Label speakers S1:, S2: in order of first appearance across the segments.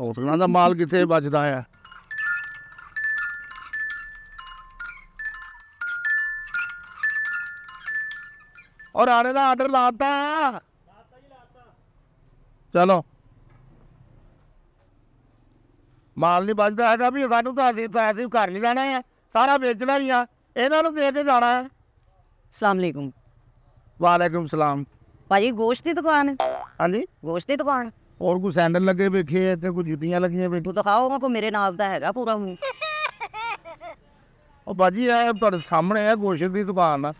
S1: ਹੋਟਲਾਂ ਦਾ ਮਾਲ ਕਿੱਥੇ ਬਚਦਾ ਆ ਔਰ ਆੜੇ ਦਾ ਆਰਡਰ ਲਾਤਾ ਚਲੋ ਮਾਲ ਨਹੀਂ ਬਚਦਾ ਹੈਗਾ ਵੀ ਸਾਨੂੰ ਤਾਂ ਅਸੀਂ ਤਾਂ ਅਸੀਂ ਘਰ ਨਹੀਂ ਲੈਣਾ ਆ ਸਾਰਾ ਵੇਚਣਾ ਹੀ ਆ ਇਹਨਾਂ ਨੂੰ ਦੇ ਕੇ ਜਾਣਾ ਹੈ ਅਸਲਾਮ ਅਲੈਕੁਮ ਵਾਲੇਕੁਮ ਸਲਾਮ ਭਾਜੀ ਗੋਸ਼ਤ ਦੀ ਦੁਕਾਨ ਹੈ ਹਾਂਜੀ ਗੋਸ਼ਤ ਦੀ ਦੁਕਾਨ ਔਰ ਕੋ ਸੈਂਡਲ ਲੱਗੇ ਵੇਖੇ ਇੱਥੇ ਕੋ ਜੁੱਤੀਆਂ ਲੱਗੀਆਂ ਵੇਖੇ ਤੂੰ ਦਿਖਾਓ ਉਹਨਾਂ ਕੋ ਮੇਰੇ ਨਾਮ ਦਾ ਹੈਗਾ ਪੂਰਾ ਮੂੰਹ ਉਹ ਬਾਜੀ ਆ ਤੁਹਾਡੇ ਸਾਹਮਣੇ ਆ ਗੋਸ਼ਤ ਦੀ ਦੁਕਾਨ ਆ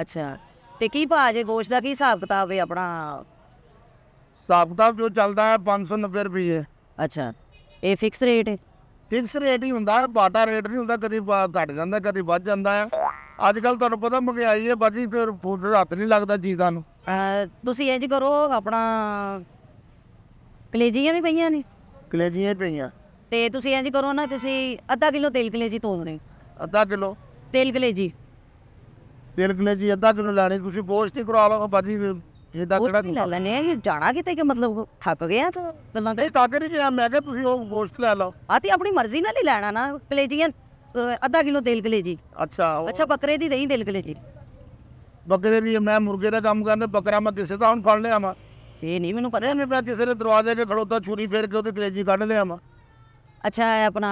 S1: ਅੱਛਾ ਤੇ ਕੀ ਭਾਅ ਜੇ ਗੋਸ਼ਤ ਦਾ ਕੀ ਹਿਸਾਬ ਕਿਤਾਬ ਹੈ ਆਪਣਾ ਹਿਸਾਬ ਕਿਤਾਬ ਜੋ ਚੱਲਦਾ ਹੈ 590 ਰੁਪਏ ਅੱਛਾ ਇਹ ਫਿਕਸ ਰੇਟ ਹੈ ਫਿਕਸ ਰੇਟ ਹੀ ਹੁੰਦਾ ਬਾਟਾ ਰੇਟ ਨਹੀਂ ਹੁੰਦਾ ਕਦੀ ਘਟ ਜਾਂਦਾ ਕਦੀ ਵੱਧ ਜਾਂਦਾ ਹੈ ਅੱਜ ਕੱਲ ਤੁਹਾਨੂੰ ਪਤਾ ਮਹਿੰਗਾਈ ਹੈ ਬਾਜੀ ਫਿਰ ਫੂਡ ਰਾਤ ਨਹੀਂ ਲੱਗਦਾ ਚੀਜ਼ਾਂ ਨੂੰ ਤੁਸੀਂ ਇੰਜ ਕਰੋ ਆਪਣਾ ਕਲੇਜੀਆਂ ਨਹੀਂ ਪਈਆਂ ਨੇ ਕਲੇਜੀਆਂ ਪਈਆਂ ਤੇ ਤੁਸੀਂ ਇੰਜ ਕਰੋ ਨਾ ਤੁਸੀਂ ਅੱਧਾ ਕਿਲੋ ਤੇਲ ਕਲੇਜੀ ਤੋਲ ਰਹੇ ਅੱਧਾ ਕਿਲੋ ਤੇਲ ਕਲੇਜੀ ਤੇਲ ਕਲੇਜੀ ਅੱਧਾ ਕਿਲੋ ਲੈਣੀ ਤੁਸੀਂ ਪੋਸਟ ਹੀ ਕਰਾ ਲਓ ਬਾਜੀ ਇਹਦਾ ਕਿਹੜਾ ਲੈ ਲੈਨੇ ਇਹ ਜਾਣਾ ਕਿਤੇ ਕਿ ਮਤਲਬ ਥੱਕ ਗਿਆ ਤਾਂ ਗੱਲਾਂ ਕਰ ਥੱਕ ਨਹੀਂ ਜਾਂ ਮੈਂ ਕਿਹਾ ਤੁਸੀਂ ਉਹ ਗੋਸ਼ਤ ਲੈ ਲਓ ਆ ਤੇ ਆਪਣੀ ਮਰਜ਼ੀ ਨਾਲ ਹੀ ਲੈਣਾ ਨਾ ਕਲੇਜੀਆਂ ਅੱਧਾ ਕਿਲੋ ਤੇਲ ਕਲੇਜੀ ਅੱਛਾ ਅੱਛਾ ਬੱਕਰੇ ਦੀ ਦਹੀਂ ਤੇਲ ਕਲੇਜੀ ਬੱਕਰੇ ਦੀ ਮੈਂ ਮੁਰਗੇ ਦਾ ਕੰਮ ਕਰਦਾ ਬੱਕਰਾ ਮੈਂ ਕਿਸੇ ਦਾ ਹੁਣ ਫੜ ਲਿਆ ਮੈਂ ਇਹ ਨਹੀਂ ਮੈਨੂੰ ਪਤਾ ਮੈਂ ਭਰਾ ਕਿਸੇ ਦੇ ਦਰਵਾਜ਼ੇ 'ਤੇ ਖੜੋਤਾ ਛੁਰੀ ਫੇਰ ਕੇ ਉਹਦੀ ਕਲੇਜੀ ਕੱਢ ਲਿਆ ਮੈਂ ਅੱਛਾ ਇਹ ਆਪਣਾ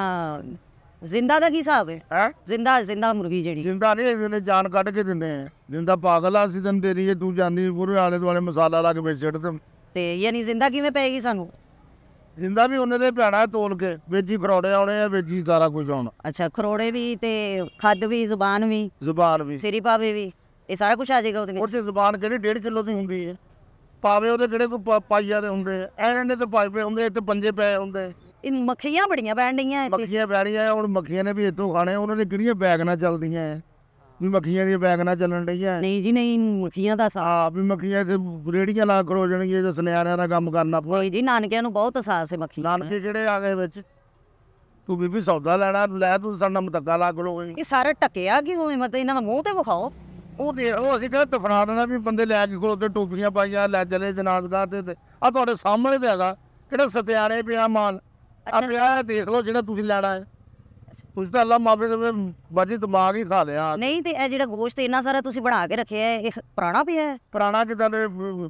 S1: ਜ਼ਿੰਦਾ ਦਾ ਕੀ ਹਿਸਾਬ ਹੈ ਹੈ ਜ਼ਿੰਦਾ ਜ਼ਿੰਦਾ ਮੁਰਗੀ ਜਿਹੜੀ ਜਿੰਦਾ ਨਹੀਂ ਇਹਨੇ ਜਾਨ ਕੱਢ ਕੇ ਦਿੰਦੇ ਆ ਜਿੰਦਾ ਪਾਗਲ ਆ ਅਸੀਂ ਤੈਨੂੰ ਦੇ ਰਹੀ ਹੈ ਤੂੰ ਜਾਨੀ ਪੂਰੇ ਆਲੇ ਦੁਆਲੇ ਮਸਾਲਾ ਲਾ ਕੇ ਵੇਚ ਛੱਡ ਤੇ ਤੇ ਯਾਨੀ ਜ਼ਿੰਦਾ ਕਿਵੇਂ ਪਏਗੀ ਸਾਨੂੰ ਜਿੰਦਾ ਵੀ ਉਹਨੇ ਦੇ ਪਿਆਣਾ ਤੋਲ ਕੇ ਵੇਜੀ ਖਰੋੜੇ ਆਉਣੇ ਆ ਵੇਜੀ ਸਾਰਾ ਕੁਝ ਆਉਣਾ ਅੱਛਾ ਖਰੋੜੇ ਵੀ ਤੇ ਖੱਦ ਵੀ ਜ਼ੁਬਾਨ ਵੀ ਜ਼ੁਬਾਨ ਵੀ ਸਿਰੀ ਪਾਵੇ ਵੀ ਇਹ ਸਾਰਾ ਕੁਝ ਆ ਜਾਏਗਾ ਉਹਦੇ ਵਿੱਚ ਉਹ 'ਚ ਜ਼ੁਬਾਨ ਜਿਹੜੀ 1.5 ਕਿਲੋ ਦੀ ਹੁੰਦੀ ਹੈ ਪਾਵੇ ਉਹਦੇ ਕਿਹੜੇ ਕੋਈ ਪਾਈਆ ਦੇ ਹੁੰਦੇ ਐਨ ਨੇ ਤੇ ਪਾਈ ਪਏ ਹੁੰਦੇ ਇੱਥੇ ਪੰਜੇ ਪਏ ਹੁੰਦੇ ਇਹ ਮੱਖੀਆਂ ਬੜੀਆਂ ਬੈਣ ਡਈਆਂ ਇੱਥੇ ਮੱਖੀਆਂ ਬੈ ਰਹੀਆਂ ਹੁਣ ਮੱਖੀਆਂ ਨੇ ਵੀ ਇੱਥੋਂ ਖਾਣੇ ਉਹਨਾਂ ਨੇ ਕਿਹੜੀਆਂ ਬੈਗ ਨਾਲ ਚੱਲਦੀਆਂ ਐ ਵੀ ਮੱਖੀਆਂ ਦੀਆਂ ਬੈਗ ਨਾਲ ਚੱਲਣ ਡਈਆਂ ਨਹੀਂ ਜੀ ਨਹੀਂ ਮੱਖੀਆਂ ਦਾ ਸਾ ਹਾਂ ਵੀ ਮੱਖੀਆਂ ਤੇ ਰੇੜੀਆਂ ਲਾ ਕਰੋ ਜਾਣਗੀਆਂ ਜੇ ਸੁਨਿਆਰਿਆਂ ਦਾ ਕੰਮ ਕਰਨਾ ਪਊ ਜੀ ਨਾਨਕਿਆਂ ਨੂੰ ਬਹੁਤ ਅਸਾਸ ਹੈ ਮੱਖੀ ਨਾਨਕੇ ਜਿਹੜੇ ਆ ਗਏ ਵਿੱਚ ਤੂੰ ਬੀਬੀ ਸੌਦਾ ਲੈਣਾ ਲੈ ਤੂੰ ਸਾਡਾ ਮਤੱਕਾ ਲਾ ਕਰੋ ਇਹ ਸਾਰਾ ਟਕਿਆ ਕਿਉਂ ਮਤਲਬ ਇਹਨਾਂ ਦਾ ਮੂੰਹ ਤੇ ਵਿਖਾਓ ਉਹ ਦੇ ਉਹ ਅਸੀਂ ਕਹਿੰਦੇ ਦਫਨਾ ਦੇਣਾ ਵੀ ਬੰਦੇ ਲੈ ਕੇ ਕੋਲ ਉੱਤੇ ਟੋਪੀਆਂ ਪਾਈਆਂ ਲੈ ਚਲੇ ਜਨਾਜ਼ਗਾ ਤੇ ਆ ਤੁਹਾਡੇ ਸਾਹਮਣੇ ਤੇ ਹੈਗਾ ਕਿਹੜਾ ਸਤਿਆਰੇ ਪਿਆ ਮਾਲ ਆ ਪਿਆ ਦੇਖ ਲਓ ਜਿਹੜਾ ਤੁਸੀਂ ਲੈਣਾ ਹੈ ਉਸ ਦਾ ਅੱਲਾ ਮਾਫੀ ਦੇ ਬਾਜੀ ਦਿਮਾਗ ਹੀ ਖਾ ਲਿਆ ਨਹੀਂ ਤੇ ਇਹ ਜਿਹੜਾ ਗੋਸ਼ਤ ਇੰਨਾ ਸਾਰਾ ਤੁਸੀਂ ਬਣਾ ਕੇ ਰੱਖਿਆ ਹੈ ਇਹ ਪੁਰਾਣਾ ਪਿਆ ਹੈ ਪੁਰਾਣਾ ਜਿੱਦਾਂ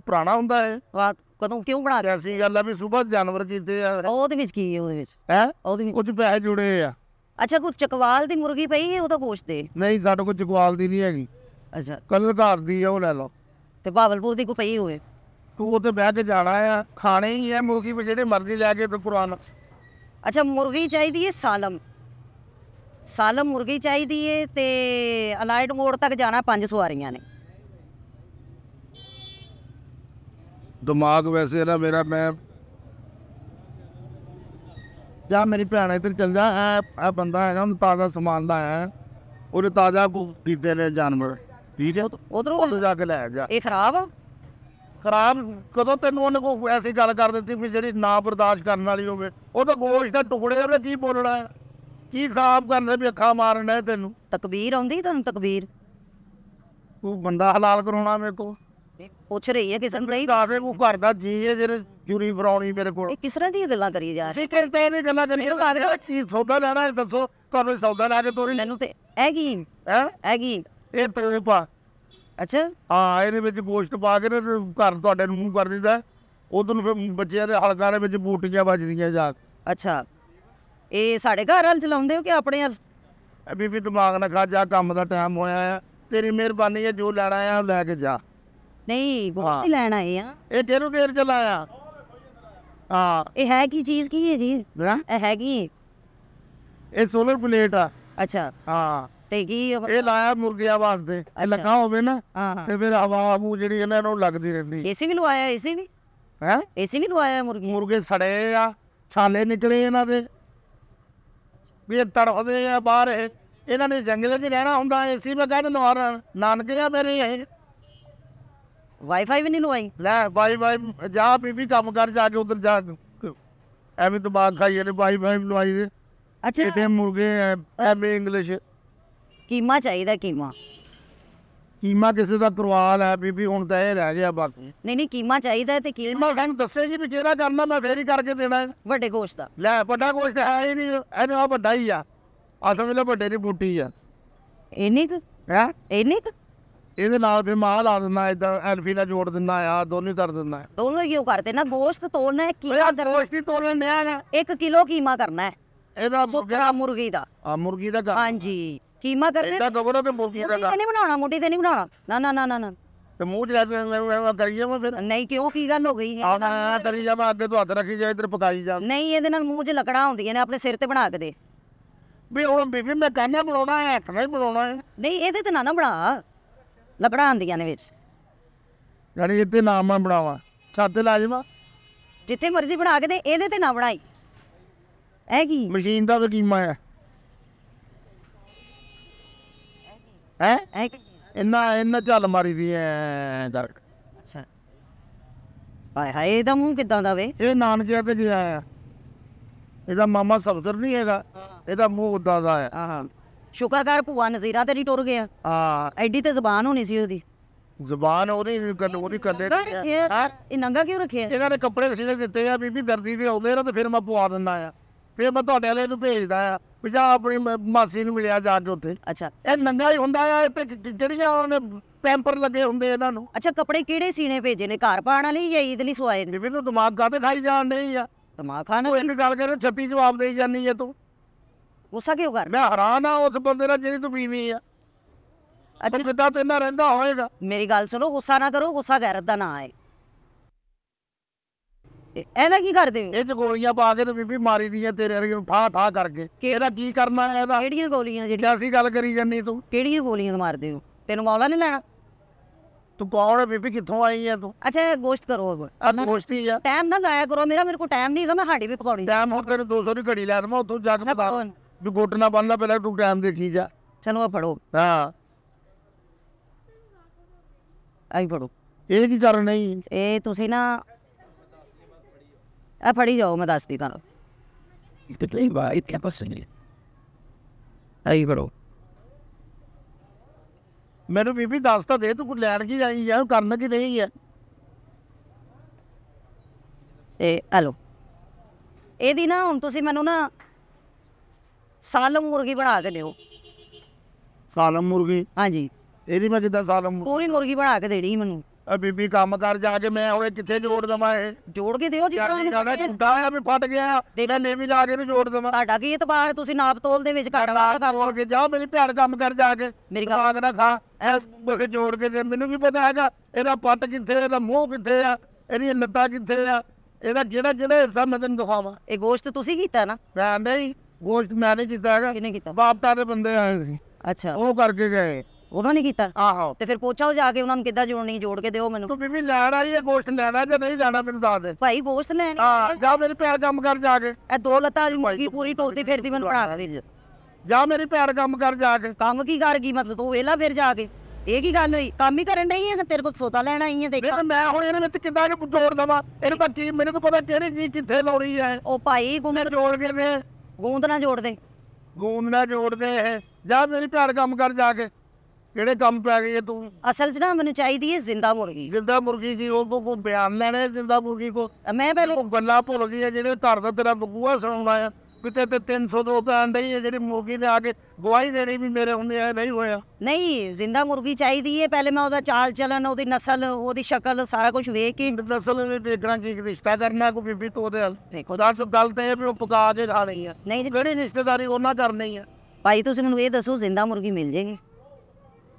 S1: ਪੁਰਾਣਾ ਹੁੰਦਾ ਹੈ ਵਾਹ ਕਦੋਂ ਕਿਉਂ ਬਣਾ ਰਿਹਾ ਸੀ ਗੱਲ ਆ ਵੀ ਸਵੇਰ ਜਾਨਵਰ ਕੀਤੇ ਆ ਉਹਦੇ ਵਿੱਚ ਕੀ ਹੈ ਉਹਦੇ ਵਿੱਚ ਹੈ ਉਹਦੇ ਵਿੱਚ ਕੁਝ ਪੈਸੇ ਜੁੜੇ ਆ ਅੱਛਾ ਕੋਈ ਚਕਵਾਲ ਦੀ ਮੁਰਗੀ ਪਈ ਹੈ ਤਾਂ ਗੋਸ਼ਤ ਦੇ ਨਹੀਂ ਸਾਡੇ ਕੋਲ ਚਕਵਾਲ ਦੀ ਨਹੀਂ ਹੈਗੀ ਅੱਛਾ ਕਲਰ ਘਰ ਦੀ ਆ ਉਹ ਲੈ ਲਓ ਤੇ ਭਾਵਲਪੁਰ ਦੀ ਕੋ ਪਈ ਹੋਵੇ ਤੂੰ ਉੱਥੇ ਬਹਿ ਕੇ ਜਾਣਾ ਆ ਖਾਣੇ ਹੀ ਆ ਮੁਰਗੀ ਵੀ ਜਿਹੜੇ ਮਰਜ਼ੀ ਲੈ ਕੇ ਤੇ ਪੁਰਾਣ ਅੱਛਾ ਮੁਰਗੀ ਚਾਹੀਦੀ ਹੈ ਸਾਲਮ ਸਾਲਮ ਮੁਰਗੀ ਚਾਹੀਦੀ ਹੈ ਤੇ ਅਲਾਈਡ ਮੋੜ ਤੱਕ ਜਾਣਾ ਪੰਜ ਸਵਾਰੀਆਂ ਨੇ ਦਿਮਾਗ ਵੈਸੇ ਨਾ ਮੇਰਾ ਮੈਂ ਜਾ ਮੇਰੀ ਭੈਣ ਇੱਧਰ ਚੱਲ ਜਾ ਇਹ ਬੰਦਾ ਹੈ ਨਾ ਉਹਨੂੰ ਤਾਜ਼ਾ ਸਮਾਨ ਦਾ ਹੈ ਉਹਨੇ ਤਾਜ਼ਾ ਕੀਤੇ ਨੇ ਜਾਨਵਰ ਠੀਕ ਹੈ ਉਧਰੋਂ ਉਧਰ ਜਾ ਕੇ ਲੈ ਜਾ ਇਹ ਖਰਾਬ ਆ ਖਰਾਬ ਕਦੋਂ ਤੈਨੂੰ ਉਹਨੇ ਕੋ ਐਸੀ ਗੱਲ ਕਰ ਦਿੱਤੀ ਵੀ ਜਿਹੜੀ ਨਾ ਬਰਦਾਸ਼ਤ ਕਰਨ ਵਾਲੀ ਹੋਵੇ ਉਹ ਤਾਂ ਗੋਸ਼ ਦਾ ਟੁਕੜੇ ਉਹਨੇ ਕੀ ਬੋਲਣਾ ਹੈ ਕੀ ਖਰਾਬ ਕਰਨੇ ਵੀ ਅੱਖਾਂ ਮਾਰਨੇ ਤੈਨੂੰ ਤਕਬੀਰ ਆਉਂਦੀ ਤੁਹਾਨੂੰ ਤਕਬੀਰ ਉਹ ਬੰਦਾ ਹਲਾਲ ਕਰਾਉਣਾ ਮੇਰੇ ਕੋ ਪੁੱਛ ਰਹੀ ਹੈ ਕਿਸਨ ਬਈ ਕਾਫੇ ਨੂੰ ਘਰ ਦਾ ਜੀ ਇਹ ਜਿਹੜੇ ਜੁਰੀ ਬਰਾਉਣੀ ਮੇਰੇ ਕੋਲ ਇਹ ਕਿਸ ਤਰ੍ਹਾਂ ਦੀਆਂ ਗੱਲਾਂ ਕਰੀ ਜਾ ਰਹੀ ਫਿਰ ਤੇ ਇਹ ਗੱਲਾਂ ਕਰੀ ਜਾ ਚੀਜ਼ ਸੌਦਾ ਲੈਣਾ ਦੱਸੋ ਤੁਹਾਨੂੰ ਸੌਦਾ ਲੈ ਕੇ ਤੋਰੀ ਮੈਨੂੰ ਤੇ ਹੈਗੀ ਹੈ ਹੈਗੀ ਇਹ ਤਵੇ ਪਾ ਅੱਛਾ ਹਾਂ ਇਹਦੇ ਵਿੱਚ ਗੋਸ਼ਤ ਪਾ ਕੇ ਨਾ ਤੇ ਘਰ ਤੁਹਾਡੇ ਨੂੰ ਮੂੰਹ ਕਰ ਦਿੰਦਾ ਉਦੋਂ ਨੂੰ ਫਿਰ ਬੱਚਿਆਂ ਦੇ ਹਲਕਾਂ ਦੇ ਵਿੱਚ ਬੂਟੀਆਂ ਵੱਜਦੀਆਂ ਜਾ ਕੇ। ਅੱਛਾ ਇਹ ਸਾਡੇ ਘਰ ਵਾਲ ਚਲਾਉਂਦੇ ਹੋ ਕਿ ਆਪਣੇ ਵੱਲ ਇਹ ਬੀਬੀ ਦਿਮਾਗ ਨਾ ਖਾ ਜਾ ਕੰਮ ਦਾ ਟਾਈਮ ਹੋਇਆ ਆ ਤੇਰੀ ਮਿਹਰਬਾਨੀ ਹੈ ਜੋ ਲੈਣਾ ਆ ਉਹ ਲੈ ਕੇ ਜਾ ਨਹੀਂ ਬਹੁਤ ਹੀ ਲੈਣ ਆਏ ਆ ਇਹ ਕਿਹਨੂੰ ਦੇਰ ਚ ਲਾਇਆ ਹਾਂ ਇਹ ਹੈ ਕੀ ਚੀਜ਼ ਕੀ ਹੈ ਜੀ ਹੈਂ? ਇਹ ਹੈਗੀ ਹੈ। ਇਹ ਸੋਲਰ ਪਲੇਟ ਆ ਅੱਛਾ ਹਾਂ ਤੇ ਕੀ ਇਹ ਲਾਇਆ ਮੁਰਗਿਆ ਵਾਸਤੇ ਇਹ ਲੱਗਾ ਹੋਵੇ ਨਾ ਤੇ ਫਿਰ ਹਵਾ ਉਹ ਜਿਹੜੀ ਇਹਨਾਂ ਨੂੰ ਲੱਗਦੀ ਰਹਿੰਦੀ ਏਸੀ ਵੀ ਲਵਾਇਆ ਏਸੀ ਵੀ ਹੈ ਏਸੀ ਵੀ ਲਵਾਇਆ ਮੁਰਗੀ ਮੁਰਗੇ ਸੜੇ ਆ ਛਾਲੇ ਨਿਕਲੇ ਇਹਨਾਂ ਦੇ ਵੀ ਇਹ ਤੜਫਦੇ ਆ ਬਾਹਰ ਇਹਨਾਂ ਨੇ ਜੰਗਲ 'ਚ ਰਹਿਣਾ ਹੁੰਦਾ ਏਸੀ ਮੈਂ ਕਹਿੰਦਾ ਨਾ ਨਾਨਕੇ ਆ ਮੇਰੇ ਇਹ ਵਾਈਫਾਈ ਵੀ ਨਹੀਂ ਲਵਾਈ ਲੈ ਬਾਈ ਬਾਈ ਜਾ ਬੀਬੀ ਕੰਮ ਕਰ ਜਾ ਕੇ ਉਧਰ ਜਾ ਐਵੇਂ ਦਿਮਾਗ ਖਾਈ ਇਹਨੇ ਵਾਈਫਾਈ ਲਵਾਈ ਦੇ ਅੱਛਾ ਇਹਦੇ ਮੁਰਗੇ ਐ- ਐਵੇਂ ਇੰਗਲਿਸ਼ ਕੀਮਾ ਚਾਹੀਦਾ ਕੀਮਾ ਕੀਮਾ ਕਿਸੇ ਦਾ ਕਰਵਾਲ ਹੈ ਬੀਬੀ ਹੁਣ ਤਾਂ ਇਹ ਰਹਿ ਗਿਆ ਬਾਕੀ ਨਹੀਂ ਨਹੀਂ ਕੀਮਾ ਚਾਹੀਦਾ ਤੇ ਕੀਮਾ ਸਾਨੂੰ ਦੱਸੇ ਜੀ ਵੀ ਕਿਹੜਾ ਕਰਨਾ ਮੈਂ ਫੇਰ ਹੀ ਕਰਕੇ ਦੇਣਾ ਵੱਡੇ ਗੋਸ਼ਤ ਦਾ ਲੈ ਵੱਡਾ ਗੋਸ਼ਤ ਹੈ ਹੀ ਨਹੀਂ ਇਹਨੇ ਆ ਵੱਡਾ ਹੀ ਆ ਅਸਾਂ ਵੇਲੇ ਵੱਡੇ ਦੀ ਬੂਟੀ ਆ ਇੰਨੀ ਕੁ ਹੈ ਇੰਨੀ ਕੁ ਇਹਦੇ ਨਾਲ ਫਿਰ ਮਾਹ ਲਾ ਦਿੰਦਾ ਇਦਾਂ ਐਲਫੀ ਨਾਲ ਜੋੜ ਦਿੰਦਾ ਆ ਦੋਨੇ ਕਰ ਦਿੰਦਾ ਦੋਨੋਂ ਹੀ ਉਹ ਕਰਦੇ ਨਾ ਗੋਸ਼ਤ ਤੋੜਨਾ ਹੈ ਕੀਮਾ ਕਰਨਾ ਗੋਸ਼ਤ ਹੀ ਤੋੜਨ ਨੇ 1 ਕਿਲੋ ਕੀਮਾ ਕਰਨਾ ਹੈ ਇਹਦਾ ਮੁਰਗੀ ਦਾ ਆ ਮੁਰਗੀ ਦਾ ਹਾਂਜੀ ਕੀਮਾ ਕਰਦੇ ਇਦਾਂ ਕਬਰੋਂ ਤੇ ਮੂਰਤੀ ਦਾ ਨਹੀਂ ਬਣਾਉਣਾ ਮੋਟੀ ਤੇ ਨਹੀਂ ਬਣਾਉਣਾ ਨਾ ਨਾ ਨਾ ਨਾ ਨਾ ਤੇ ਮੂੰਹ ਚ ਲੱਗ ਕਰੀ ਜਾਵਾਂ ਫਿਰ ਨਹੀਂ ਕਿਉਂ ਕੀ ਗੱਲ ਹੋ ਗਈ ਹੈ ਆ ਨਾ ਕਰੀ ਜਾਵਾਂ ਅੱਗੇ ਤੋਂ ਹੱਥ ਰੱਖੀ ਜਾ ਇਧਰ ਪਕਾਈ ਜਾ ਨਹੀਂ ਇਹਦੇ ਨਾਲ ਮੂੰਹ ਚ ਲਕੜਾਂ ਹੁੰਦੀਆਂ ਨੇ ਆਪਣੇ ਸਿਰ ਤੇ ਬਣਾ ਕੇ ਦੇ ਵੀ ਉਹ ਬੀਬੀ ਮੈਂ ਕਹਿੰਦਾ ਬਣਾਉਣਾ ਹੈ ਹੱਥ ਨਹੀਂ ਬਣਾਉਣਾ ਹੈ ਨਹੀਂ ਇਹਦੇ ਤੇ ਨਾ ਨਾ ਬਣਾ ਲਕੜਾਂ ਆਂਦੀਆਂ ਨੇ ਵਿੱਚ ਯਾਨੀ ਇੱਥੇ ਨਾ ਮੈਂ ਬਣਾਵਾ ਛੱਤ ਤੇ ਲਾ ਜਾਵਾਂ ਜਿੱਥੇ ਮਰਜ਼ੀ ਬਣਾ ਕੇ ਦੇ ਇਹਦੇ ਤੇ ਨਾ ਬਣਾਈ ਐ ਕੀ ਮਸ਼ੀਨ ਦਾ ਵੀ ਕੀਮਾ ਹੈ ਹੈ ਐ ਕੀ ਚੀਜ਼ ਇੰਨਾ ਇੰਨਾ ਝੱਲ ਮਾਰੀ ਵੀ ਐ ਦਰਕ ਅੱਛਾ ਹਾਏ ਹਾਏ ਇਹਦਾ ਮੂੰਹ ਕਿਦਾਂ ਦਾ ਵੇ ਇਹ ਨਾਨਕਿਆ ਤੇ ਗਿਆ ਆ ਇਹਦਾ ਮਾਮਾ ਸਰਦਰ ਨਹੀਂ ਹੈਗਾ ਇਹਦਾ ਮੂੰਹ ਉਦਾਂ ਦਾ ਆ ਹਾਂ ਸ਼ੁਕਰ ਕਰ ਭੂਆ ਨਜ਼ੀਰਾ ਤੇਰੀ ਟੁਰ ਗਿਆ ਹਾਂ ਐਡੀ ਤੇ ਜ਼ਬਾਨ ਹੋਣੀ ਸੀ ਉਹਦੀ ਜ਼ਬਾਨ ਉਹਦੀ ਗੱਲ ਉਹਦੀ ਕਰਦੇ ਯਾਰ ਇਹ ਨੰਗਾ ਕਿਉਂ ਰੱਖਿਆ ਇਹਨਾਂ ਨੇ ਕੱਪੜੇ ਸਿਲੇ ਦਿੱਤੇ ਆ ਬੀਬੀ ਦਰਦੀ ਦੇ ਆਉਂਦੇ ਨੇ ਤੇ ਫਿਰ ਮੈਂ ਪਵਾ ਦਿੰਦਾ ਆ ਫਿਰ ਮੈਂ ਤੁਹਾਡੇ ਵਾਲੇ ਨੂੰ ਭੇਜਦਾ ਆ ਵੀ ਜਾਂ ਆਪਣੀ ਮ- ਮਾਸੀ ਨੂੰ ਮਿਲਿਆ ਜਾ ਕੇ ਉੱਥੇ ਅੱਛਾ ਇਹ ਨੰਗਾ ਹੀ ਹੁੰਦਾ ਆ ਇਹ ਤੇ ਜ- ਜਿਹੜੀਆਂ ਉਹਨੇ ਪੈਂਪਰ ਲੱਗੇ ਹੁੰਦੇ ਇਹਨਾਂ ਨੂੰ ਅੱਛਾ ਕੱਪੜੇ ਕਿਹੜੇ ਸੀਨੇ ਭੇਜੇ ਨੇ ਘਰ ਪਾਉਣ ਵਾਲੀ ਜਾਂ ਈਦ ਲਈ ਸਵਾਏ ਨੇ ਬੀਬੀ ਤੂੰ ਦਿਮਾਗ ਕਾਤੇ ਖਾਈ ਜਾਣ ਡਈ ਆ ਦਿਮਾਗ ਖਾਣ ਤੂੰ ਵਾਲੀ? ਇੱਕ ਗੱਲ ਕਰੇ ਛੱਪੀ ਜਵਾਬ ਦੇਈ ਜਾਨੀ ਹੈ ਤੂੰ ਗੁੱਸਾ ਕਿਉਂ ਕਰ ਮੈਂ ਹੈਰਾਨ ਆ ਉਸ ਬੰਦੇ ਨਾਲ ਜਿਹੜੀ ਤੂੰ ਬੀਵੀ ਆ ਅੱਛਾ ਅੱਛਾ ਕਿੱਦਾਂ ਤੇ ਨਾਲ ਰਹਿੰਦਾ ਹੋਏਗਾ ਮੇਰੀ ਗੱਲ ਸੁਣੋ ਗੁੱਸਾ ਨਾ ਕਰੋ ਗੁੱਸਾ ਗੈਰਤ ਦਾ ਨਾ ਹੈ ਇਹਦਾ ਕੀ ਕਰਦੇ ਹੋ ਇਹ ਚ ਗੋਲੀਆਂ ਪਾ ਕੇ ਤੇ ਬੀਬੀ ਮਾਰੀ ਦੀਆਂ ਤੇਰੇ ਵਰਗੇ ਠਾ ਠਾ ਕਰਕੇ ਇਹਦਾ ਕੀ ਕਰਨਾ ਹੈ ਇਹਦਾ ਕਿਹੜੀਆਂ ਗੋਲੀਆਂ ਜਿਹੜੀਆਂ ਅਸੀਂ ਗੱਲ ਕਰੀ ਜੰਨੀ ਤੂੰ ਕਿਹੜੀਆਂ ਗੋਲੀਆਂ ਮਾਰਦੇ ਹੋ ਤੈਨੂੰ ਮੌਲਾ ਨਹੀਂ ਲੈਣਾ ਤੂੰ ਕੌਣ ਹੈ ਬੀਬੀ ਕਿੱਥੋਂ ਆਈ ਹੈ ਤੂੰ ਅੱਛਾ ਗੋਸ਼ਟ ਕਰੋ ਅਗੋ ਗੋਸ਼ਟੀ ਆ ਟਾਈਮ ਨਾ ਜ਼ਾਇਆ ਕਰੋ ਮੇਰਾ ਮੇਰੇ ਕੋਲ ਟਾਈਮ ਨਹੀਂ ਹੈਗਾ ਮੈਂ ਹਾੜੀ ਵੀ ਪਕਾਉਣੀ ਟਾਈਮ ਹੁਣ ਤੈਨੂੰ 200 ਦੀ ਘੜੀ ਲੈ ਦਵਾਂ ਉੱਥੋਂ ਜੱਗ ਪਾ ਵੀ ਗੋਟ ਨਾ ਬੰਨਣਾ ਪਹਿਲਾਂ ਤੂੰ ਟਾਈਮ ਦੇਖੀ ਜਾ ਚਲੋ ਆ ਫੜੋ ਹਾਂ ਆਈ ਫੜੋ ਇਹ ਕੀ ਕਰਨ ਨਹੀਂ ਇਹ ਤੁਸੀਂ ਨਾ આ ફરી જાઓ મેં દાસ્તી તારો કેટલી વાઈટ કેપસ છે ਆਈ ਕਰੋ ਮੈਨੂੰ ਬੀਬੀ ਦੱਸ ਤਾਂ ਦੇ ਤੂੰ ਕੁਝ ਲੈਣ ਕੀ ਜਾਈ ਯਾਰ ਕਰਨ ਕੀ ਨਹੀਂ ਹੈ ਤੇ ਹਲੋ ਇਹਦੀ ਨਾ ਹੁਣ ਤੁਸੀਂ ਮੈਨੂੰ ਨਾ ਸਾਲਮ ਮੁਰਗੀ ਬਣਾ ਕੇ ਦਿਓ ਸਾਲਮ ਮੁਰਗੀ ਹਾਂਜੀ ਇਹਦੀ ਮੈਂ ਕਿਦਾਂ ਸਾਲਮ ਪੂਰੀ ਮੁਰਗੀ ਬਣਾ ਕੇ ਦੇਣੀ ਮੈਨੂੰ ਆ ਬੀਬੀ ਕੰਮ ਕਰ ਜਾ ਕੇ ਮੈਂ ਹੁਣ ਕਿੱਥੇ ਜੋੜ ਦਵਾਂ ਇਹ ਜੋੜ ਕੇ ਦਿਓ ਜਿਸ ਤਰ੍ਹਾਂ ਜਾਣਾ ਉਹਨੂੰ ਛੁੱਟਾ ਆ ਵੀ ਫਟ ਗਿਆ ਮੈਂ ਨੇਵੀ ਲਾ ਕੇ ਇਹਨੂੰ ਜੋੜ ਦਵਾਂ ਤੁਹਾਡਾ ਕੀ ਇਤਬਾਰ ਤੁਸੀਂ ਨਾਪ ਤੋਲ ਦੇ ਵਿੱਚ ਘਾਟਾ ਵਾਲਾ ਕੰਮ ਕੇ ਜਾ ਮੇਰੀ ਭੈਣ ਕੰਮ ਕਰ ਜਾ ਕੇ ਮੇਰੀ ਗੱਲ ਨਾ ਖਾ ਇਹ ਜੋੜ ਕੇ ਦੇ ਮੈਨੂੰ ਵੀ ਪਤਾ ਹੈਗਾ ਇਹਦਾ ਪੱਟ ਕਿੱਥੇ ਇਹਦਾ ਮੂੰਹ ਕਿੱਥੇ ਆ ਇਹਦੀ ਨੱਤਾ ਕਿੱਥੇ ਆ ਇਹਦਾ ਜਿਹੜਾ ਜਿਹੜਾ ਹਿੱਸਾ ਮੈਂ ਤੈਨੂੰ ਦਿਖਾਵਾਂ ਇਹ ਗੋਸ਼ਤ ਤੁਸੀਂ ਕੀਤਾ ਨਾ ਮੈਂ ਨਹੀਂ ਗੋਸ਼ਤ ਮੈਂ ਨਹੀਂ ਕੀਤਾ ਹੈਗਾ ਕਿਹਨੇ ਕੀਤਾ ਬਾਪ ਦੇ ਬੰਦੇ ਆਏ ਸੀ ਅੱਛਾ ਉਹ ਕਰਕੇ ਗਏ ਉਹਨਾਂ ਨੇ ਕੀਤਾ ਆਹੋ ਤੇ ਫਿਰ ਪੋਚਾ ਉਹ ਜਾ ਕੇ ਉਹਨਾਂ ਨੂੰ ਕਿੱਦਾਂ ਜੋੜਨੀ ਜੋੜ ਕੇ ਦਿਓ ਮੈਨੂੰ ਤੂੰ ਬੀਬੀ ਲੈਣ ਆ ਰਹੀ ਹੈ ਗੋਸ਼ਤ ਲੈਣਾ ਜਾਂ ਨਹੀਂ ਲੈਣਾ ਮੈਨੂੰ ਦੱਸ ਦੇ ਭਾਈ ਗੋਸ਼ਤ ਲੈਣੀ ਆ ਜਾ ਮੇਰੇ ਪੈਰ ਕੰਮ ਕਰ ਜਾ ਕੇ ਇਹ ਦੋ ਲੱਤਾਂ ਦੀ ਮੁਰਗੀ ਪੂਰੀ ਟੋਲਦੀ ਫਿਰਦੀ ਮੈਨੂੰ ਪੜਾ ਦੇ ਜਾ ਮੇਰੇ ਪੈਰ ਕੰਮ ਕਰ ਜਾ ਕੇ ਕੰਮ ਕੀ ਕਰ ਗਈ ਮਤਲਬ ਤੂੰ ਵੇਲਾ ਫਿਰ ਜਾ ਕੇ ਇਹ ਕੀ ਗੱਲ ਹੋਈ ਕੰਮ ਹੀ ਕਰਨ ਨਹੀਂ ਹੈ ਤੇਰੇ ਕੋਲ ਸੋਤਾ ਲੈਣ ਆਈ ਹੈ ਦੇਖ ਮੈਂ ਹੁਣ ਇਹਨਾਂ ਵਿੱਚ ਕਿੱਦਾਂ ਇਹਨੂੰ ਜੋੜ ਦਵਾਂ ਇਹਨੂੰ ਤਾਂ ਕੀ ਮੈਨੂੰ ਤਾਂ ਪਤਾ ਕਿਹੜੀ ਚੀਜ਼ ਕਿੱਥੇ ਲਾਉਣੀ ਹੈ ਉਹ ਭਾਈ ਗੁੰਦ ਜੋੜ ਕੇ ਵੇ ਗੁੰਦ ਨਾਲ ਜੋੜ ਦੇ ਗੁੰਦ ਨਾਲ ਜੋੜ ਦੇ ਜਾ ਮੇਰੇ ਪੈਰ ਕੰਮ ਕਰ ਜਾ ਕੇ ਕਿਹੜੇ ਕੰਮ ਪੈ ਗਏ ਤੂੰ ਅਸਲ 'ਚ ਨਾ ਮੈਨੂੰ ਚਾਹੀਦੀ ਹੈ ਜ਼ਿੰਦਾ ਮੁਰਗੀ ਜਿੰਦਾ ਮੁਰਗੀ ਦੀ ਉਹ ਤੋਂ ਕੋਈ ਬਿਆਨ ਲੈਣਾ ਹੈ ਜਿੰਦਾ ਮੁਰਗੀ ਕੋ ਮੈਂ ਪਹਿਲੇ ਗੱਲਾਂ ਭੁੱਲ ਗਈ ਆ ਜਿਹੜੇ ਘਰ ਦਾ ਤੇਰਾ ਬਗੂਆ ਸੁਣਾਉਣਾ ਆ ਕਿਤੇ ਤੇ 302 ਪੈਣ ਦੇ ਹੈ ਜਿਹੜੀ ਮੁਰਗੀ ਨੇ ਆ ਕੇ ਗਵਾਹੀ ਦੇਣੀ ਵੀ ਮੇਰੇ ਹੁੰਦੇ ਆ ਨਹੀਂ ਹੋਇਆ ਨਹੀਂ ਜ਼ਿੰਦਾ ਮੁਰਗੀ ਚਾਹੀਦੀ ਹੈ ਪਹਿਲੇ ਮੈਂ ਉਹਦਾ ਚਾਲ ਚਲਨ ਉਹਦੀ ਨਸਲ ਉਹਦੀ ਸ਼ਕਲ ਸਾਰਾ ਕੁਝ ਵੇਖ ਕੇ ਨਸਲ ਨੇ ਦੇਖਣਾ ਕੀ ਰਿਸ਼ਤਾ ਕਰਨਾ ਕੋ ਬੀਬੀ ਤੋਂ ਦੇ ਨਾਲ ਦੇਖੋ ਦਾ ਗੱਲ ਤੇ ਇਹ ਉਹ ਪਕਾ ਕੇ ਖਾ ਆ ਨਹੀਂ ਕਿਹੜੀ ਰਿਸ਼ਤੇਦਾਰੀ ਉਹਨਾਂ ਕਰਨੀ ਆ ਭਾਈ ਤੁਸੀਂ ਮੈਨੂੰ ਇਹ ਦੱਸੋ ਜ਼ਿੰਦਾ ਮੁਰਗੀ ਮਿਲ ਜੇਗੀ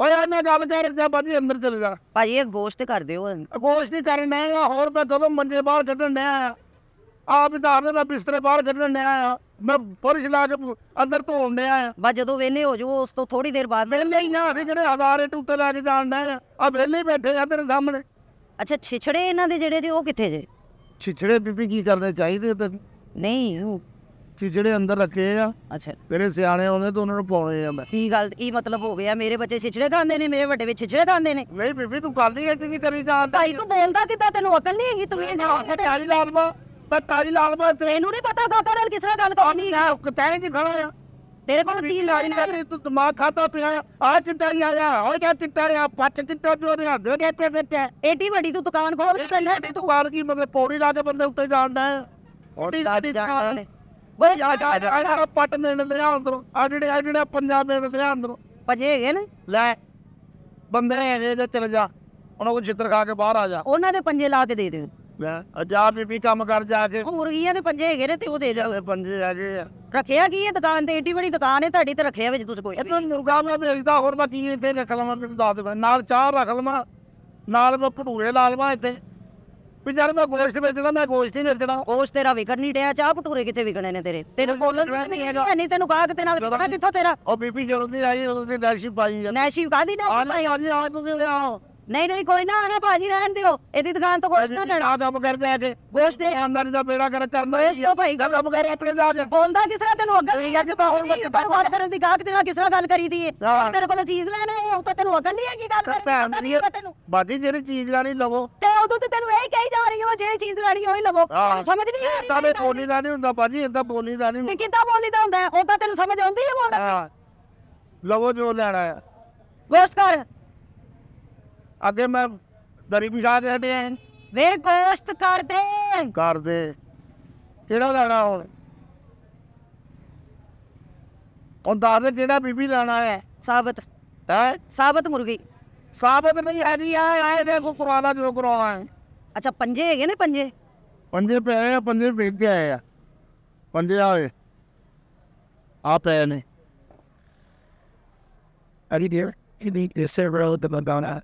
S1: ਓਏ ਉਹਨਾਂ ਕੰਮ ਤੇ ਰੱਜਾ ਬਾਜੀ ਅੰਦਰ ਚਲੇ ਜਾ ਭਾਜੀ ਇਹ ਗੋਸ਼ਤ ਕਰ ਦਿਓ ਗੋਸ਼ਤ ਨਹੀਂ ਕਰਨ ਡਿਆ ਆ ਹੋਰ ਮੈਂ ਕਦੋਂ ਮੰਜੇ ਬਾਹਰ ਕੱਢਣ ਡਿਆ ਆ ਆਪ ਤਾਂ ਆਪ ਮੈਂ ਬਿਸਤਰੇ ਬਾਹਰ ਕੱਢਣ ਡਿਆ ਆ ਮੈਂ ਫਰਿਸ਼ ਲਾ ਕੇ ਅੰਦਰ ਧੋਣ ਡਿਆ ਆ ਬਸ ਜਦੋਂ ਵੇਲੇ ਹੋ ਜਾਓ ਉਸ ਤੋਂ ਥੋੜੀ ਦੇਰ ਬਾਅਦ ਵੇਲੇ ਹੀ ਨਾ ਅਸੀਂ ਜਿਹੜੇ ਹਜ਼ਾਰੇ ਟੁੱਟੇ ਲੈ ਕੇ ਜਾਣ ਡਿਆ ਆ ਵੇਲੇ ਬੈਠੇ ਆ ਤੇਰੇ ਸਾਹਮਣੇ ਅੱਛਾ ਛਿਛੜੇ ਇਹਨਾਂ ਦੇ ਜਿਹੜੇ ਜੀ ਉਹ ਕਿੱਥੇ ਜੇ ਛਿਛੜੇ ਬੀਬੀ ਕੀ ਕਰਨੇ ਚਾਹੀਦੇ ਤੇ ਨਹੀਂ ਚੀ ਜਿਹੜੇ ਅੰਦਰ ਰੱਖੇ ਆ ਅੱਛਾ ਤੇਰੇ ਸਿਆਣੇ ਆਉਂਦੇ ਤਾਂ ਉਹਨਾਂ ਨੂੰ ਪਾਉਣੇ ਆ ਮੈਂ ਕੀ ਗੱਲ ਕੀ ਮਤਲਬ ਹੋ ਗਿਆ ਮੇਰੇ ਬੱਚੇ ਛਿਛੜੇ ਖਾਂਦੇ ਨੇ ਮੇਰੇ ਵੱਡੇ ਵਿੱਚ ਛਿਛੜੇ ਖਾਂਦੇ ਨੇ ਨਹੀਂ ਬੀਬੀ ਤੂੰ ਕਰਦੀ ਹੈ ਕਿਵੇਂ ਕਰੀ ਜਾਂ ਭਾਈ ਤੂੰ ਬੋਲਦਾ ਕਿੱਦਾਂ ਤੈਨੂੰ ਅਕਲ ਨਹੀਂ ਹੈਗੀ ਤੂੰ ਇਹ ਨਾ ਆਖੇ ਤਾਰੀ ਲਾਲਮਾ ਪਰ ਤਾਰੀ ਲਾਲਮਾ ਤੈਨੂੰ ਨਹੀਂ ਪਤਾ ਕਾਕਾ ਨਾਲ ਕਿਸ ਤਰ੍ਹਾਂ ਗੱਲ ਕਰਨੀ ਹੈ ਤੈਨੂੰ ਜੀ ਖੜਾ ਆ तेरे को ती लाइन कर तू दिमाग खाता पिया आ चिंता ही आया हो क्या चिंता रे पाच चिंता जो रे दे दे पे बेटे एडी बड़ी तू दुकान खोल के बैठा तू दुकान की मतलब पौड़ी ला के बंदे उते जानदा है और ला के जानदा है ਆ ਪਟਨੇ ਨੇ ਲਿਆ ਅੰਦਰੋਂ ਆ ਜਿਹੜੇ ਆ ਜਿਹੜੇ ਪੰਜਾਬ ਨੇ ਲਿਆ ਅੰਦਰੋਂ ਭਜੇ ਹੈਗੇ ਨੇ ਲੈ ਬੰਦੇ ਹੈਗੇ ਜੇ ਚਲ ਜਾ ਉਹਨਾਂ ਕੋਲ ਜਿੱਤਰ ਖਾ ਕੇ ਬਾਹਰ ਆ ਜਾ ਉਹਨਾਂ ਦੇ ਪੰਜੇ ਲਾ ਕੇ ਦੇ ਦੇ ਮੈਂ ਰੁਪਏ ਵੀ ਕੰਮ ਕਰ ਜਾ ਕੇ ਉਹ ਮੁਰਗੀਆਂ ਦੇ ਪੰਜੇ ਹੈਗੇ ਨੇ ਤੇ ਉਹ ਦੇ ਜਾ ਪੰਜੇ ਹੈਗੇ ਆ ਰੱਖਿਆ ਕੀ ਹੈ ਦੁਕਾਨ ਤੇ ਏਡੀ ਵੱਡੀ ਦੁਕਾਨ ਹੈ ਤੁਹਾਡੀ ਤੇ ਰੱਖਿਆ ਵਿੱਚ ਤੁਸੀਂ ਕੋਈ ਇਹ ਮੁਰਗਾ ਮੈਂ ਵੇਚਦਾ ਹੋਰ ਮੈਂ ਕੀ ਇੱਥੇ ਰੱਖ ਲਵਾਂ ਮੈਂ ਦੱਸ ਦੇ ਨਾਲ ਚਾਹ ਰੱਖ ਲਵਾਂ ਨਾਲ ਮੈਂ ਭਟੂਰੇ ਲਾ ਲਵਾਂ ਇੱਥੇ ਵੀ ਜਦ ਮੈਂ ਗੋਸ਼ਟ ਵੇਚਦਾ ਮੈਂ ਗੋਸ਼ਟ ਹੀ ਵੇਚਦਾ ਕੋਸ਼ ਤੇਰਾ ਵਿਕਣ ਨਹੀਂ ਡਿਆ ਚਾਹ ਭਟੂਰੇ ਕਿੱਥੇ ਵਿਕਣੇ ਨੇ ਤੇਰੇ ਤੈਨੂੰ ਬੋਲਣ ਦੀ ਨਹੀਂ ਹੈਗਾ ਨਹੀਂ ਤੈਨੂੰ ਕਾਹ ਕਿਤੇ ਨਾਲ ਕਿੱਥੋਂ ਤੇਰਾ ਉਹ ਬੀਬੀ ਜਦੋਂ ਦੀ ਆਈ ਉਹਦੇ ਨਾਲ ਨੈਸ਼ੀ ਪਾਈ ਆ ਨੈਸ਼ੀ ਕਾਦੀ ਨਾ ਆਹ ਨਹੀਂ ਆਹ ਤੁਸੀਂ ਆਓ ਨਹੀਂ ਨਹੀਂ ਕੋਈ ਨਾ ਆਣਾ ਭਾਜੀ ਰਹਿਣ ਦਿਓ ਇਹਦੀ ਦੁਕਾਨ ਤੋਂ ਗੋਸ਼ਤ ਨਾ ਲੈਣਾ ਆਪ ਕਰਦੇ ਆ ਕੇ ਗੋਸ਼ਤ ਦੇ ਅੰਦਰ ਦਾ ਬੇੜਾ ਕਰ ਕਰਨਾ ਹੈ ਇਸ ਭਾਈ ਕੰਮ ਕਰ ਆਪਣੇ ਦਾ ਬੋਲਦਾ ਕਿਸ ਤਰ੍ਹਾਂ ਤੈਨੂੰ ਨਹੀਂ ਅੱਜ ਜੇ ਬਾਹਰ ਗੱਲ ਕਰਨ ਦੀ ਗਾਹਕ ਤੇਰਾ ਨਾਲ ਕਿਸ ਤਰ੍ਹਾਂ ਗੱਲ ਕਰੀ ਦੀ ਏ ਤੇਰੇ ਕੋਲ ਚੀਜ਼ ਲੈਣਾ ਹੈ ਉਹ ਤਾਂ ਤੈਨੂੰ ਅਗਲ ਨਹੀਂ ਕੀ ਗੱਲ ਕਰਨ ਤੈਨੂੰ ਬਾਜੀ ਜਿਹੜੀ ਚੀਜ਼ ਲੈਣੀ ਲਵੋ ਤੇ ਉਦੋਂ ਤੇ ਤੈਨੂੰ ਇਹ ਕਹੀ ਜਾ ਰਹੀ ਹਾਂ ਜਿਹੜੀ ਚੀਜ਼ ਲੈਣੀ ਹੀ ਲਵੋ ਸਮਝ ਨਹੀਂ ਆ ਤਾਂ ਬੋਲੀ ਦਾ ਨਹੀਂ ਹੁੰਦਾ ਬਾਜੀ ਇਦਾਂ ਬੋਲੀ ਦਾ ਨਹੀਂ ਕਿੱਦਾਂ ਬੋਲੀ ਦਾ ਹੁੰਦਾ ਉਹ ਤਾਂ ਤੈਨੂੰ ਸਮਝ ਆਉਂਦੀ ਹੈ ਬੋਲਣਾ ਲਵੋ ਜੋ ਲੈਣਾ ਹੈ ਗੋਸ਼ਤ ਕਰ ਅੱਗੇ ਮੈਂ ਗਰੀਬੀ ਸਾਹ ਦੇ ਹਟੇ ਆਂ ਵੇ ਗੋਸ਼ਤ ਕਰ ਦੇ ਕਰ ਦੇ ਕਿਹੜਾ ਲੈਣਾ ਹੁਣ ਉਹ ਦੱਸ ਦੇ ਜਿਹੜਾ ਬੀਬੀ ਲੈਣਾ ਹੈ ਸਾਬਤ ਹੈ ਸਾਬਤ ਮੁਰਗੀ ਸਾਬਤ ਨਹੀਂ ਹੈ ਜੀ ਆਏ ਆਏ ਦੇਖੋ ਕਰਾਣਾ ਜੋ ਕਰਾਉਣਾ ਹੈ ਅੱਛਾ ਪੰਜੇ ਹੈਗੇ ਨੇ ਪੰਜੇ ਪੰਜੇ ਪਏ ਆ ਪੰਜੇ ਵੇਚ ਕੇ ਆਏ ਆ ਪੰਜੇ ਆਏ ਆ ਪਏ ਨੇ ਅਰੀ ਡੀਅਰ ਇਹ ਦੀ ਸੇਵਰਲ ਦੇ ਬੰਬਾਨਾ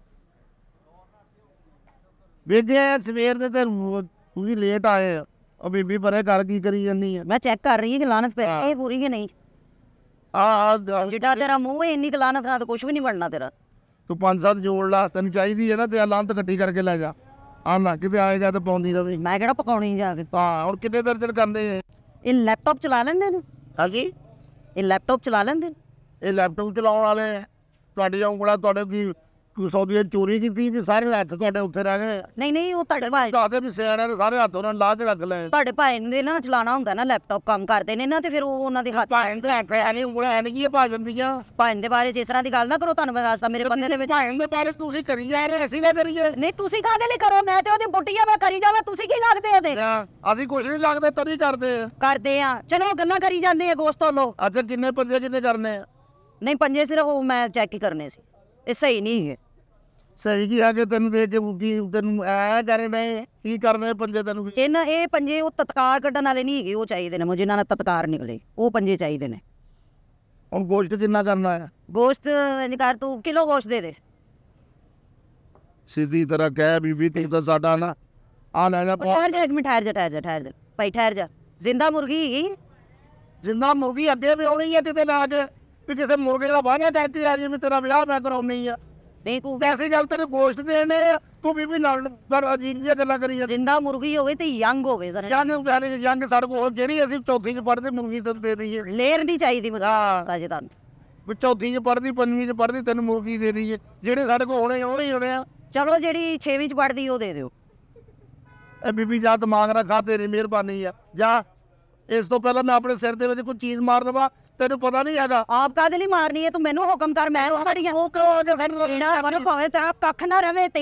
S1: ਵੇਖਿਆ ਸਵੇਰ ਦੇ ਤੇ ਤੁਸੀਂ ਵੀ ਲੇਟ ਆਏ ਆ ਉਹ ਬੀਬੀ ਪਰੇ ਕਰ ਕੀ ਕਰੀ ਜਾਂਦੀ ਆ ਮੈਂ ਚੈੱਕ ਕਰ ਰਹੀ ਹਾਂ ਕਿ ਲਾਨਤ ਪੈ ਇਹ ਪੂਰੀ ਕਿ ਨਹੀਂ ਆ ਆ ਜਿੱਡਾ ਤੇਰਾ ਮੂੰਹ ਹੈ ਇੰਨੀ ਲਾਨਤ ਨਾਲ ਤਾਂ ਕੁਝ ਵੀ ਨਹੀਂ ਬਣਨਾ ਤੇਰਾ ਤੂੰ ਪੰਜ ਸੱਤ ਜੋੜ ਲਾ ਤੈਨੂੰ ਚਾਹੀਦੀ ਹੈ ਨਾ ਤੇ ਲਾਨਤ ਇਕੱਠੀ ਕਰਕੇ ਲੈ ਜਾ ਆ ਨਾ ਕਿਤੇ ਆਏਗਾ ਤੇ ਪਾਉਂਦੀ ਰਵੇ ਮੈਂ ਕਿਹੜਾ ਪਕਾਉਣੀ ਜਾ ਕੇ ਹਾਂ ਹੁਣ ਕਿੰਨੇ ਦਰਜਨ ਕਰਨੇ ਇਹ ਲੈਪਟਾਪ ਚਲਾ ਲੈਂਦੇ ਨੇ ਹਾਂਜੀ ਇਹ ਲੈਪਟਾਪ ਚਲਾ ਲੈਂਦੇ ਨੇ ਇਹ ਲੈਪਟਾਪ ਚਲਾਉਣ ਵਾਲੇ ਤੁਹਾਡੇ ਉਂਗਲਾ ਤੁਹਾਡੇ ਕੀ ਸੌਦੀਆਂ ਚੋਰੀ ਕੀਤੀ ਵੀ ਸਾਰੇ ਹੱਥ ਤੁਹਾਡੇ ਉੱਥੇ ਰਹਿ ਗਏ ਨਹੀਂ ਨਹੀਂ ਉਹ ਤੁਹਾਡੇ ਭਾਈ ਕੇ ਵੀ ਸਿਆਣੇ ਨੇ ਸਾਰੇ ਹੱਥ ਉਹਨਾਂ ਨੂੰ ਲਾ ਕੇ ਰੱਖ ਲਏ ਤੁਹਾਡੇ ਭਾਈ ਨੇ ਨਾ ਚਲਾਣਾ ਹੁੰਦਾ ਨਾ ਲੈਪਟਾਪ ਕੰਮ ਕਰਦੇ ਨੇ ਨਾ ਤੇ ਫਿਰ ਉਹ ਉਹਨਾਂ ਦੇ ਹੱਥ ਭਾਈ ਨੇ ਤਾਂ ਐ ਨਹੀਂ ਉਹ ਐ ਨਹੀਂ ਭਾਜਣ ਜਾਂਦੀਆਂ ਭਾਈ ਦੇ ਬਾਰੇ ਜਿਸ ਤਰ੍ਹਾਂ ਦੀ ਗੱਲ ਨਾ ਕਰੋ ਤੁਹਾਨੂੰ ਮੈਂ ਦੱਸਦਾ ਮੇਰੇ ਬੰਦੇ ਦੇ ਵਿੱਚ ਭਾਈ ਦੇ ਬਾਰੇ ਤੁਸੀਂ ਕਰੀ ਜਾ ਰਹੇ ਅਸੀਂ ਨਾ ਕਰੀਏ ਨਹੀਂ ਤੁਸੀਂ ਕਾਹਦੇ ਲਈ ਕਰੋ ਮੈਂ ਤੇ ਉਹਦੀ ਬੁੱਟੀਆਂ ਮੈਂ ਕਰੀ ਜਾਵਾਂ ਤੁਸੀਂ ਕੀ ਲੱਗਦੇ ਉਹਦੇ ਅਸੀਂ ਕੁਝ ਨਹੀਂ ਲੱਗਦੇ ਤਦ ਹੀ ਕਰਦੇ ਆ ਕਰਦੇ ਆ ਚਲੋ ਗੱਲਾਂ ਕਰੀ ਜਾਂਦੇ ਆ ਗੋਸਤੋ ਲੋ ਅੱਜ ਕਿੰਨੇ ਪੰਜੇ ਕਿੰਨੇ ਕਰਨੇ ਆ ਨਹੀਂ ਪੰਜੇ ਸਿਰਫ ਉਹ ਮੈਂ ਚੈੱਕ ਹੀ ਕਰਨੇ ਸੀ ਇਹ ਸਹੀ ਨਹੀਂ ਹੈ ਸਹੀ ਕੀ ਆ ਕੇ ਤੈਨੂੰ ਦੇਖ ਕੇ ਬੁੱਕੀ ਤੈਨੂੰ ਐ ਕਰੇ ਮੈਂ ਕੀ ਕਰਨੇ ਪੰਜੇ ਤੈਨੂੰ ਇਹਨਾਂ ਇਹ ਪੰਜੇ ਉਹ ਤਤਕਾਰ ਕੱਢਣ ਵਾਲੇ ਨਹੀਂ ਹੈਗੇ ਉਹ ਚਾਹੀਦੇ ਨੇ ਮੈਨੂੰ ਜਿਨ੍ਹਾਂ ਨਾਲ ਤਤਕਾਰ ਨਿਕਲੇ ਉਹ ਪੰਜੇ ਚਾਹੀਦੇ ਨੇ ਹੁਣ ਗੋਸ਼ਤ ਕਿੰਨਾ ਕਰਨਾ ਹੈ ਗੋਸ਼ਤ ਇੰਜ ਕਰ ਤੂੰ ਕਿਲੋ ਗੋਸ਼ਤ ਦੇ ਦੇ ਸਿੱਧੀ ਤਰ੍ਹਾਂ ਕਹਿ ਬੀਬੀ ਤੂੰ ਤਾਂ ਸਾਡਾ ਨਾ ਆ ਲੈ ਪਾ ਠਹਿਰ ਜਾ ਇੱਕ ਮਿੰਟ ਠਹਿਰ ਜਾ ਠਹਿਰ ਜਾ ਠਹਿਰ ਜਾ ਭਾਈ ਠਹਿਰ ਜਾ ਜ਼ਿੰਦਾ ਮੁਰਗੀ ਜ਼ਿੰਦਾ ਮੁਰਗੀ ਅੱਗੇ ਵੀ ਆਉਣੀ ਹੈ ਤੇ ਤੇ ਲਾਜ ਵੀ ਕਿਸੇ ਮੁਰਗੇ ਦਾ ਬਾਹਰ ਡਰਦੀ ਆ ਜੀ ਵੀ ਤੇਰਾ ਵਿਆਹ ਮੈਂ ਕਰਾਉਣੀ ਆ ਨਹੀਂ ਤੂੰ ਵੈਸੇ ਗੱਲ ਤੇਰੇ ਗੋਸ਼ਟ ਦੇਣੇ ਆ ਤੂੰ ਵੀ ਵੀ ਨਾਲ ਕਰ ਅਜੀਬ ਜਿਹੀਆਂ ਗੱਲਾਂ ਕਰੀ ਜਾਂਦੀ ਜਿੰਦਾ ਮੁਰਗੀ ਹੋਵੇ ਤੇ ਯੰਗ ਹੋਵੇ ਜ਼ਰਾ ਯੰਗ ਸਾਰੇ ਯੰਗ ਸਾਡੇ ਕੋਲ ਜਿਹੜੀ ਅਸੀਂ ਚੌਥੀ ਚ ਪੜਦੇ ਮੁਰਗੀ ਤੈਨੂੰ ਦੇ ਦਈਏ ਲੇਰ ਨਹੀਂ ਚਾਹੀਦੀ ਮਤਲਬ ਸਾਜੇ ਤੁਹਾਨੂੰ ਵੀ ਚੌਥੀ ਚ ਪੜਦੀ ਪੰਜਵੀਂ ਚ ਪੜਦੀ ਤੈਨੂੰ ਮੁਰਗੀ ਦੇ ਦਈਏ ਜਿਹੜੇ ਸਾਡੇ ਕੋਲ ਹੋਣੇ ਉਹ ਹੀ ਹੋਣੇ ਆ ਚਲੋ ਜਿਹੜੀ 6ਵੀਂ ਚ ਪੜਦੀ ਉਹ ਦੇ ਦਿਓ ਇਹ ਬੀਬੀ ਜਾ ਦਿਮਾਗ ਰੱਖਾ ਤੇਰੀ ਮਿਹਰਬਾਨੀ ਆ ਜਾ ਇਸ ਤੋਂ ਪਹਿਲਾਂ ਮੈਂ ਆਪਣੇ ਸਿਰ ਦੇ ਵਿੱਚ ਕੋਈ ਚੀਜ਼ ਮਾਰ ਲਵਾਂ ਤੈਨੂੰ ਪਤਾ ਨਹੀਂ ਹੈਗਾ ਆਪ ਕਾਦੇ ਲਈ ਮਾਰਨੀ ਹੈ ਤੂੰ ਮੈਨੂੰ ਹੁਕਮ ਕਰ ਮੈਂ ਉਹ ਖੜੀ ਆ ਉਹ ਕਿਉਂ ਆ ਕੇ ਫਿਰ ਰੋਣਾ ਮੈਨੂੰ ਭਾਵੇਂ ਤੇਰਾ ਕੱਖ ਨਾ ਰਵੇ ਤੇ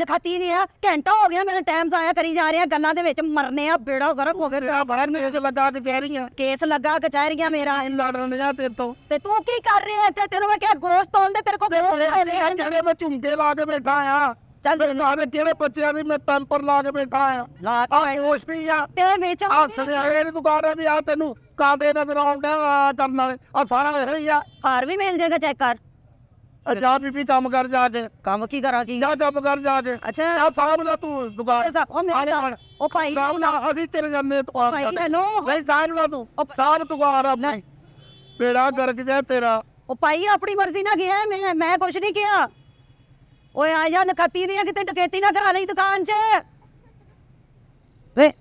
S1: ਨਖਾਤੀ ਨਹੀਂ ਆ ਘੰਟਾ ਹੋ ਗਿਆ ਮੈਨੂੰ ਟਾਈਮ ਜ਼ਾਇਆ ਕਰੀ ਜਾ ਰਿਹਾ ਗੱਲਾਂ ਦੇ ਵਿੱਚ ਮਰਨੇ ਆ ਬੇੜਾ ਗਰਕ ਹੋਵੇ ਤੇਰਾ ਬਾਹਰ ਮੇਰੇ ਇਸ ਲੱਗਾ ਤੇ ਫੇਰੀਆਂ ਕੇਸ ਲੱਗਾ ਕਚਹਿਰੀਆਂ ਮੇਰਾ ਲੜਨ ਜਾ ਤੇ ਤੋਂ ਤੇ ਤੂੰ ਕੀ ਕਰ ਰਿਹਾ ਇੱਥੇ ਤੈਨੂੰ ਮੈਂ ਕਿਹਾ ਗੋਸ਼ਤ ਤੋਲ ਦੇ ਤੇਰੇ ਕੋਲ ਗੋਸ਼ਤ ਹੋਵੇ ਮੈਂ ਝੁੰਡੇ ਲਾ ਕੇ ਬੈਠਾ ਆ चल मैं तेरे बच्चे अभी मैं पैंपर ला के बैठा आया आ होश भी आ तेरे नेचर आ सवेरे दुकान है भी आ तेनु का दे नजर आਉਂਦਾ ਆ ਕਰਨਾ ਆ ਸਾਰਾ ਇਹ ਹੀ ਆ ਹਾਰ ਵੀ ਮਿਲ ਜਾਏਗਾ ਚੈੱਕ ਕਰ ਜਾ ਬੀਬੀ ਕੰਮ ਕਰ ਜਾ ਕੇ ਕੰਮ ਕੀ ਕਰਾਂ ਕੀ ਜਾ ਕੰਮ ਕਰ ਜਾ ਕੇ ਅੱਛਾ ਆ ਸਾਹਮ ਦਾ ਤੂੰ ਦੁਕਾਨ ਉਹ ਭਾਈ ਕੰਮ ਨਾ ਅਸੀਂ ਚਲੇ ਜਾਂਦੇ ਤੂੰ ਆ ਭਾਈ ਹੈਲੋ ਨਹੀਂ ਸਾਹਮ ਦਾ ਤੂੰ ਸਾਹਮ ਤੂੰ ਆ ਰਾ ਬੇੜਾ ਗਰਕ ਜਾ ਤੇਰਾ ਉਹ ਭਾਈ ਆਪਣੀ ਮਰਜ਼ੀ ਨਾਲ ਗਿਆ ਮੈਂ ਮੈਂ ਕੁਛ ਨਹੀਂ ਕਿਹਾ ਓਏ ਆ ਜਾ ਨਕਤੀ ਦੀਆਂ ਕਿਤੇ ਟਕੇਤੀ ਨਾ ਕਰਾ ਲਈ ਦੁਕਾਨ 'ਚ ਵੇ